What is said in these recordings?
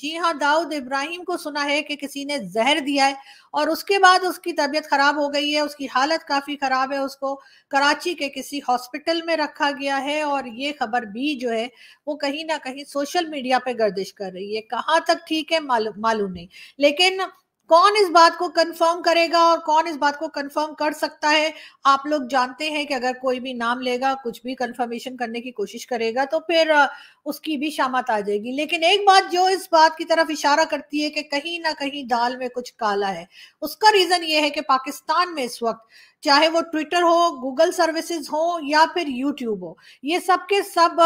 जी हाँ दाऊद इब्राहिम को सुना है कि किसी ने जहर दिया है और उसके बाद उसकी तबीयत खराब हो गई है उसकी हालत काफी खराब है उसको कराची के किसी हॉस्पिटल में रखा गया है और ये खबर भी जो है वो कहीं ना कहीं सोशल मीडिया पे गर्दिश कर रही है कहाँ तक ठीक है मालूम मालूम नहीं लेकिन कौन इस बात को कंफर्म करेगा और कौन इस बात को कंफर्म कर सकता है आप लोग जानते हैं कि अगर कोई भी नाम लेगा कुछ भी कंफर्मेशन करने की कोशिश करेगा तो फिर उसकी भी शामत आ जाएगी लेकिन एक बात जो इस बात की तरफ इशारा करती है कि कहीं ना कहीं दाल में कुछ काला है उसका रीजन ये है कि पाकिस्तान में इस वक्त चाहे वो ट्विटर हो गूगल सर्विसेज हो या फिर यूट्यूब हो ये सब के सब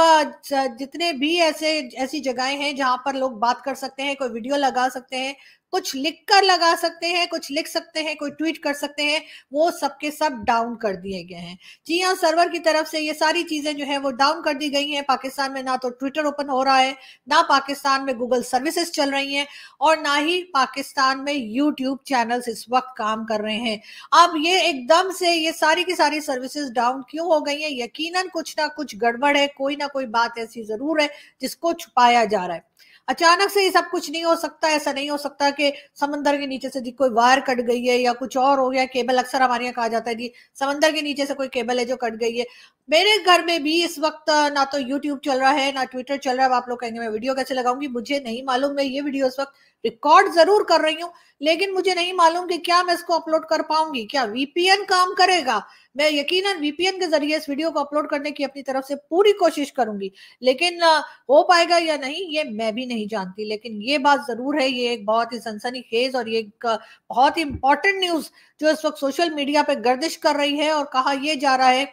जितने भी ऐसे ऐसी जगहें हैं जहां पर लोग बात कर सकते हैं कोई वीडियो लगा सकते हैं कुछ लिख कर लगा सकते हैं कुछ लिख सकते हैं कोई ट्वीट कर सकते हैं वो सबके सब डाउन कर दिए गए हैं जी हाँ सर्वर की तरफ से ये सारी चीज़ें जो है वो डाउन कर दी गई हैं पाकिस्तान में ना तो ट्विटर ओपन हो रहा है ना पाकिस्तान में गूगल सर्विसेज चल रही हैं और ना ही पाकिस्तान में यूट्यूब चैनल्स इस वक्त काम कर रहे हैं अब ये एकदम से ये सारी की सारी सर्विसेज डाउन क्यों हो गई है यकीन कुछ ना कुछ गड़बड़ है कोई ना कोई बात ऐसी ज़रूर है जिसको छुपाया जा रहा है अचानक से ये सब कुछ नहीं हो सकता ऐसा नहीं हो सकता कि समंदर के नीचे से जी कोई वायर कट गई है या कुछ और हो गया केबल अक्सर हमारे यहाँ कहा जाता है जी समंदर के नीचे से कोई केबल है जो कट गई है मेरे घर में भी इस वक्त ना तो यूट्यूब चल रहा है ना ट्विटर चल रहा है आप लोग कहेंगे मैं वीडियो कैसे लगाऊंगी मुझे नहीं मालूम मैं ये वीडियो इस वक्त रिकॉर्ड जरूर कर रही हूँ लेकिन मुझे नहीं मालूम कि क्या मैं इसको अपलोड कर पाऊंगी क्या वीपीएन काम करेगा मैं यकीनन वीपीएन के जरिए इस वीडियो को अपलोड करने की अपनी तरफ से पूरी कोशिश करूंगी लेकिन हो पाएगा या नहीं ये मैं भी नहीं जानती लेकिन ये बात जरूर है ये एक बहुत ही सनसनी खेज और ये एक बहुत ही इंपॉर्टेंट न्यूज जो इस वक्त सोशल मीडिया पर गर्दिश कर रही है और कहा यह जा रहा है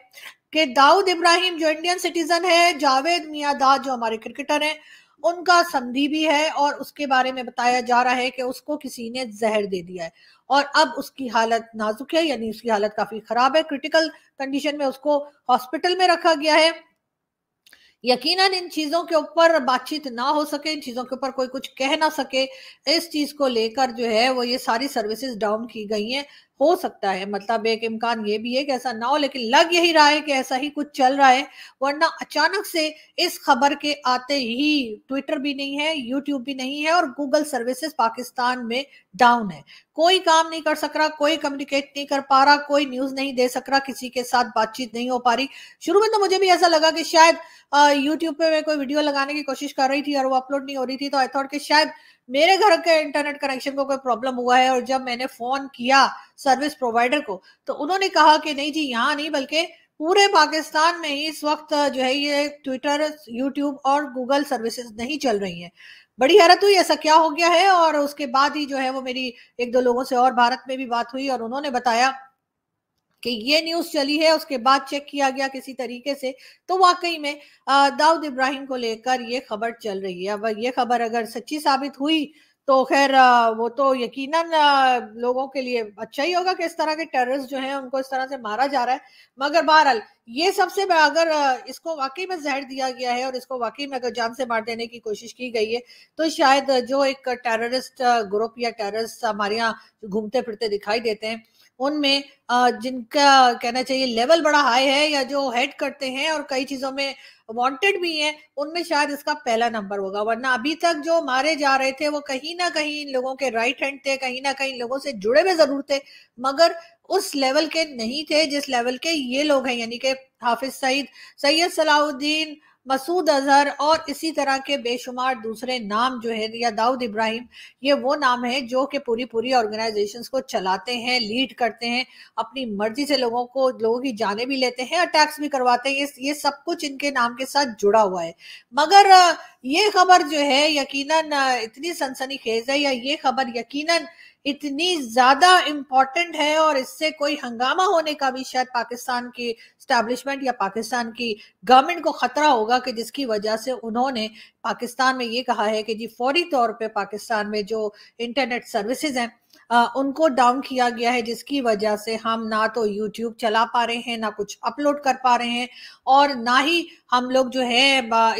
कि दाऊद इब्राहिम जो इंडियन सिटीजन है जावेद मियादाद जो हमारे क्रिकेटर हैं उनका संधि भी है और उसके बारे में बताया जा रहा है कि उसको किसी ने जहर दे दिया है और अब उसकी हालत नाजुक है यानी उसकी हालत काफी खराब है क्रिटिकल कंडीशन में उसको हॉस्पिटल में रखा गया है यकीनन इन चीजों के ऊपर बातचीत ना हो सके इन चीजों के ऊपर कोई कुछ कह ना सके इस चीज को लेकर जो है वो ये सारी सर्विसेज डाउन की गई हैं हो सकता है मतलब एक इम्कान ये भी है कि ऐसा ना हो लेकिन लग यही रहा है कि ऐसा ही कुछ चल रहा है वरना अचानक से इस खबर के आते ही ट्विटर भी नहीं है यूट्यूब भी नहीं है और गूगल सर्विसेज पाकिस्तान में डाउन है कोई काम नहीं कर सक रहा कोई कम्युनिकेट नहीं कर पा रहा कोई न्यूज नहीं दे सक रहा किसी के साथ बातचीत नहीं हो पा रही शुरू में तो मुझे भी ऐसा लगा कि शायद यूट्यूब पे मैं कोई वीडियो लगाने की कोशिश कर रही थी और वो अपलोड नहीं हो रही थी तो आई थॉट कि शायद मेरे घर के इंटरनेट कनेक्शन को कोई प्रॉब्लम हुआ है और जब मैंने फोन किया सर्विस प्रोवाइडर को तो उन्होंने कहा कि नहीं जी यहाँ नहीं बल्कि पूरे पाकिस्तान में इस वक्त जो है ये ट्विटर यूट्यूब और गूगल सर्विसेज नहीं चल रही है बड़ी हैरत हुई ऐसा क्या हो गया है और उसके बाद ही जो है वो मेरी एक दो लोगों से और भारत में भी बात हुई और उन्होंने बताया कि ये न्यूज़ चली है उसके बाद चेक किया गया किसी तरीके से तो वाकई में दाऊद इब्राहिम को लेकर ये खबर चल रही है अब ये खबर अगर सच्ची साबित हुई तो खैर वो तो यकीनन लोगों के लिए अच्छा ही होगा कि इस तरह के टेररिस्ट जो हैं उनको इस तरह से मारा जा रहा है मगर बहरहाल ये सबसे अगर इसको वाकई में जहर दिया गया है और इसको वाकई में अगर जान से मार देने की कोशिश की गई है तो शायद जो एक टेररिस्ट ग्रुप या टेररिस्ट हमारे यहाँ घूमते फिरते दिखाई देते हैं उनमें जिनका कहना चाहिए लेवल बड़ा हाई है या जो हेड करते हैं और कई चीजों में वांटेड भी हैं उनमें शायद इसका पहला नंबर होगा वरना अभी तक जो मारे जा रहे थे वो कहीं ना कहीं इन लोगों के राइट हैंड थे कहीं ना कहीं लोगों से जुड़े हुए जरूर थे मगर उस लेवल के नहीं थे जिस लेवल के ये लोग हैं यानी कि हाफिज सईद सैयद सलाउद्दीन मसूद अजहर और इसी तरह के बेशुमार दूसरे नाम जो है या दाऊद इब्राहिम ये वो नाम है जो कि पूरी पूरी ऑर्गेनाइजेशन को चलाते हैं लीड करते हैं अपनी मर्जी से लोगों को लोगों की जाने भी लेते हैं अटैक्स भी करवाते हैं ये ये सब कुछ इनके नाम के साथ जुड़ा हुआ है मगर ये खबर जो है यकीनन इतनी सनसनी खेज है या ये खबर यकीनन इतनी ज्यादा इम्पॉर्टेंट है और इससे कोई हंगामा होने का भी शायद पाकिस्तान की स्टैब्लिशमेंट या पाकिस्तान की गवर्नमेंट को खतरा होगा कि जिसकी वजह से उन्होंने पाकिस्तान में ये कहा है कि जी फौरी तौर पे पाकिस्तान में जो इंटरनेट सर्विसेज हैं उनको डाउन किया गया है जिसकी वजह से हम ना तो यूट्यूब चला पा रहे हैं ना कुछ अपलोड कर पा रहे हैं और ना ही हम लोग जो है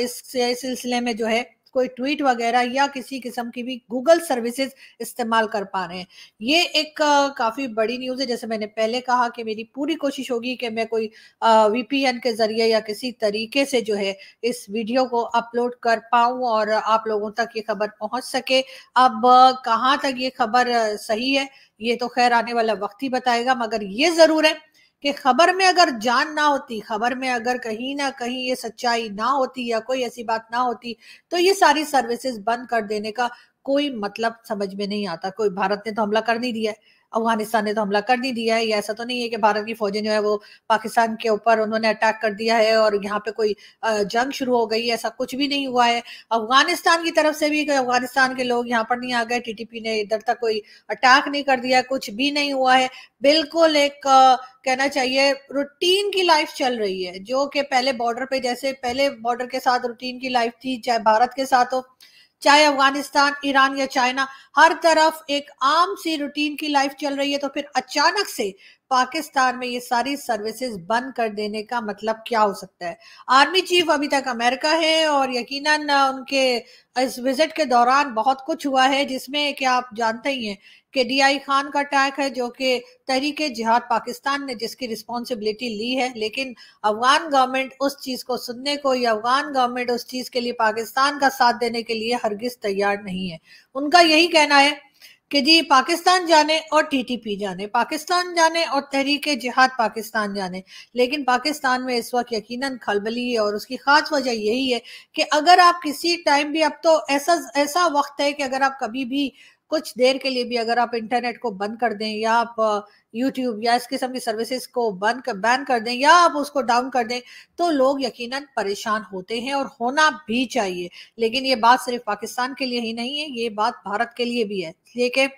इस सिलसिले में जो है कोई ट्वीट वगैरह या किसी किस्म की भी गूगल सर्विसेज इस्तेमाल कर पा रहे हैं ये एक काफ़ी बड़ी न्यूज़ है जैसे मैंने पहले कहा कि मेरी पूरी कोशिश होगी कि मैं कोई वीपीएन के ज़रिए या किसी तरीके से जो है इस वीडियो को अपलोड कर पाऊँ और आप लोगों तक ये खबर पहुँच सके अब कहाँ तक ये खबर सही है ये तो खैर आने वाला वक्त ही बताएगा मगर ये ज़रूर है कि खबर में अगर जान ना होती खबर में अगर कहीं ना कहीं ये सच्चाई ना होती या कोई ऐसी बात ना होती तो ये सारी सर्विसेज बंद कर देने का कोई मतलब समझ में नहीं आता कोई भारत ने तो हमला कर नहीं दिया है अफगानिस्तान ने तो हमला कर ही दिया है या ऐसा तो नहीं है कि भारत की फौजें जो है वो पाकिस्तान के ऊपर उन्होंने अटैक कर दिया है और यहाँ पे कोई जंग शुरू हो गई ऐसा कुछ भी नहीं हुआ है अफगानिस्तान की तरफ से भी अफगानिस्तान के लोग यहाँ पर नहीं आ गए टीटीपी ने इधर तक कोई अटैक नहीं कर दिया कुछ भी नहीं हुआ है बिल्कुल एक कहना चाहिए रूटीन की लाइफ चल रही है जो कि पहले बॉर्डर पे जैसे पहले बॉर्डर के साथ रूटीन की लाइफ थी चाहे भारत के साथ हो चाहे अफगानिस्तान ईरान या चाइना हर तरफ एक आम सी रूटीन की लाइफ चल रही है तो फिर अचानक से पाकिस्तान में ये सारी सर्विसेज बंद कर देने का मतलब क्या हो सकता है आर्मी चीफ अभी तक अमेरिका है और यकीनन उनके इस विजिट के दौरान बहुत कुछ हुआ है जिसमें कि आप जानते ही हैं कि डीआई खान का अटैक है जो कि तहरीक जिहाद पाकिस्तान ने जिसकी रिस्पॉन्सिबिलिटी ली है लेकिन अफगान गवर्नमेंट उस चीज़ को सुनने को या अफगान गवर्नमेंट उस चीज़ के लिए पाकिस्तान का साथ देने के लिए हरगिज तैयार नहीं है उनका यही कहना है कि जी पाकिस्तान जाने और टीटीपी जाने पाकिस्तान जाने और तहरीक जिहाद पाकिस्तान जाने लेकिन पाकिस्तान में इस वक्त यकीनन खलबली है और उसकी ख़ास वजह यही है कि अगर आप किसी टाइम भी अब तो ऐसा ऐसा वक्त है कि अगर आप कभी भी कुछ देर के लिए भी अगर आप इंटरनेट को बंद कर दें या आप यूट्यूब या इस किस्म की सर्विसेज को बंद कर बैन कर दें या आप उसको डाउन कर दें तो लोग यकीनन परेशान होते हैं और होना भी चाहिए लेकिन ये बात सिर्फ पाकिस्तान के लिए ही नहीं है ये बात भारत के लिए भी है इसलिए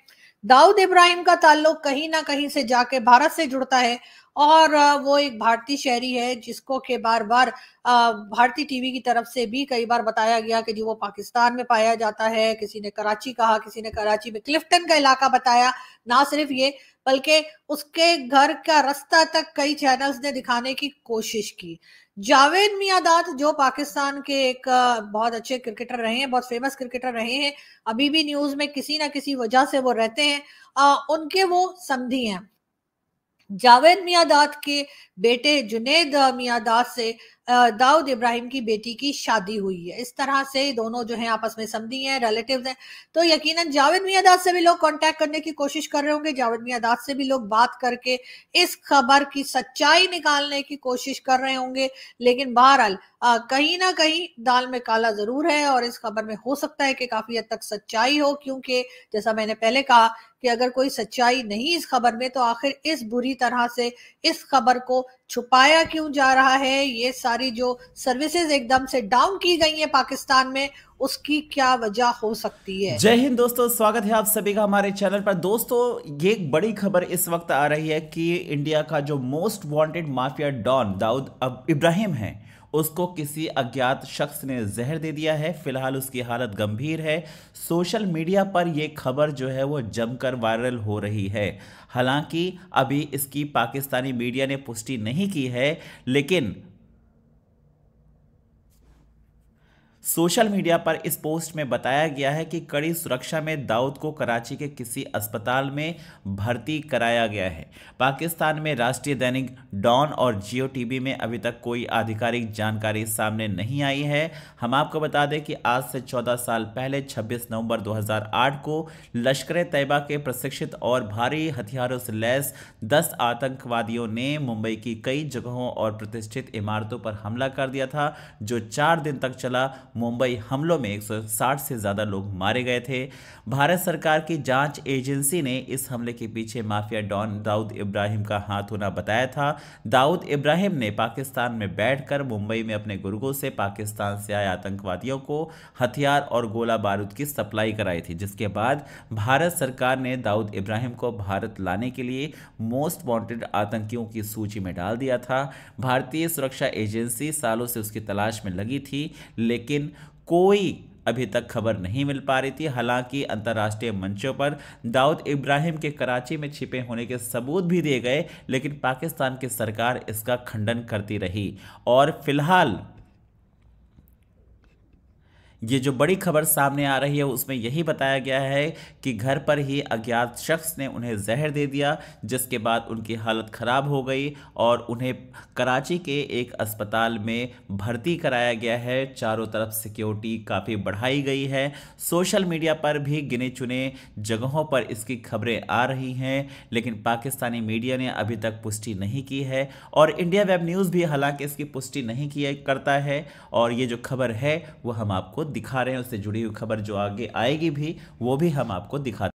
दाऊद इब्राहिम का ताल्लुक कहीं ना कहीं से जाके भारत से जुड़ता है और वो एक भारतीय शहरी है जिसको के बार बार भारतीय टीवी की तरफ से भी कई बार बताया गया कि जी वो पाकिस्तान में पाया जाता है किसी ने कराची कहा किसी ने कराची में क्लिफ्टन का इलाका बताया ना सिर्फ ये बल्कि उसके घर का रास्ता तक कई चैनल्स ने दिखाने की कोशिश की जावेद मियादाद जो पाकिस्तान के एक बहुत अच्छे क्रिकेटर रहे हैं बहुत फेमस क्रिकेटर रहे हैं अभी भी न्यूज में किसी ना किसी वजह से वो रहते हैं आ, उनके वो समझी हैं जावेद मियादाद के बेटे जुनेद मियादाद से दाऊद इब्राहिम की बेटी की शादी हुई है इस तरह से दोनों जो है आपस में समझी हैं रिलेटिव हैं तो यकीनन जावेद मियादाद से भी लोग कांटेक्ट करने की कोशिश कर रहे होंगे जावेद मियादाद से भी लोग बात करके इस खबर की सच्चाई निकालने की कोशिश कर रहे होंगे लेकिन बहरहाल कहीं ना कहीं दाल में काला जरूर है और इस खबर में हो सकता है कि काफी हद तक सच्चाई हो क्योंकि जैसा मैंने पहले कहा कि अगर कोई सच्चाई नहीं इस खबर में तो आखिर इस बुरी तरह से इस खबर को छुपाया क्यों जा रहा है ये सारी जो सर्विसेज एकदम से डाउन की गई है पाकिस्तान में उसकी क्या वजह हो सकती है जय हिंद दोस्तों स्वागत है आप सभी का हमारे चैनल पर दोस्तों ये एक बड़ी खबर इस वक्त आ रही है कि इंडिया का जो most wanted mafia don Dawood अब इब्राहिम है उसको किसी अज्ञात शख्स ने जहर दे दिया है फिलहाल उसकी हालत गंभीर है सोशल मीडिया पर यह खबर जो है वो जमकर वायरल हो रही है हालांकि अभी इसकी पाकिस्तानी मीडिया ने पुष्टि नहीं की है लेकिन सोशल मीडिया पर इस पोस्ट में बताया गया है कि कड़ी सुरक्षा में दाऊद को कराची के किसी अस्पताल में भर्ती कराया गया है पाकिस्तान में राष्ट्रीय दैनिक डॉन और जियो टीवी में अभी तक कोई आधिकारिक जानकारी सामने नहीं आई है हम आपको बता दें कि आज से 14 साल पहले 26 नवंबर 2008 को लश्कर तैयबा के प्रशिक्षित और भारी हथियारों से लैस दस आतंकवादियों ने मुंबई की कई जगहों और प्रतिष्ठित इमारतों पर हमला कर दिया था जो चार दिन तक चला मुंबई हमलों में 160 से ज़्यादा लोग मारे गए थे भारत सरकार की जांच एजेंसी ने इस हमले के पीछे माफिया डॉन दाऊद इब्राहिम का हाथ होना बताया था दाऊद इब्राहिम ने पाकिस्तान में बैठकर मुंबई में अपने गुर्गों से पाकिस्तान से आए आतंकवादियों को हथियार और गोला बारूद की सप्लाई कराई थी जिसके बाद भारत सरकार ने दाऊद इब्राहिम को भारत लाने के लिए मोस्ट वांटेड आतंकियों की सूची में डाल दिया था भारतीय सुरक्षा एजेंसी सालों से उसकी तलाश में लगी थी लेकिन लेकिन कोई अभी तक खबर नहीं मिल पा रही थी हालांकि अंतर्राष्ट्रीय मंचों पर दाऊद इब्राहिम के कराची में छिपे होने के सबूत भी दिए गए लेकिन पाकिस्तान की सरकार इसका खंडन करती रही और फिलहाल ये जो बड़ी खबर सामने आ रही है उसमें यही बताया गया है कि घर पर ही अज्ञात शख्स ने उन्हें जहर दे दिया जिसके बाद उनकी हालत ख़राब हो गई और उन्हें कराची के एक अस्पताल में भर्ती कराया गया है चारों तरफ सिक्योरिटी काफ़ी बढ़ाई गई है सोशल मीडिया पर भी गिने चुने जगहों पर इसकी खबरें आ रही हैं लेकिन पाकिस्तानी मीडिया ने अभी तक पुष्टि नहीं की है और इंडिया वेब न्यूज़ भी हालांकि इसकी पुष्टि नहीं किया करता है और ये जो खबर है वह हम आपको दिखा रहे हैं उससे जुड़ी हुई खबर जो आगे आएगी भी वो भी हम आपको दिखा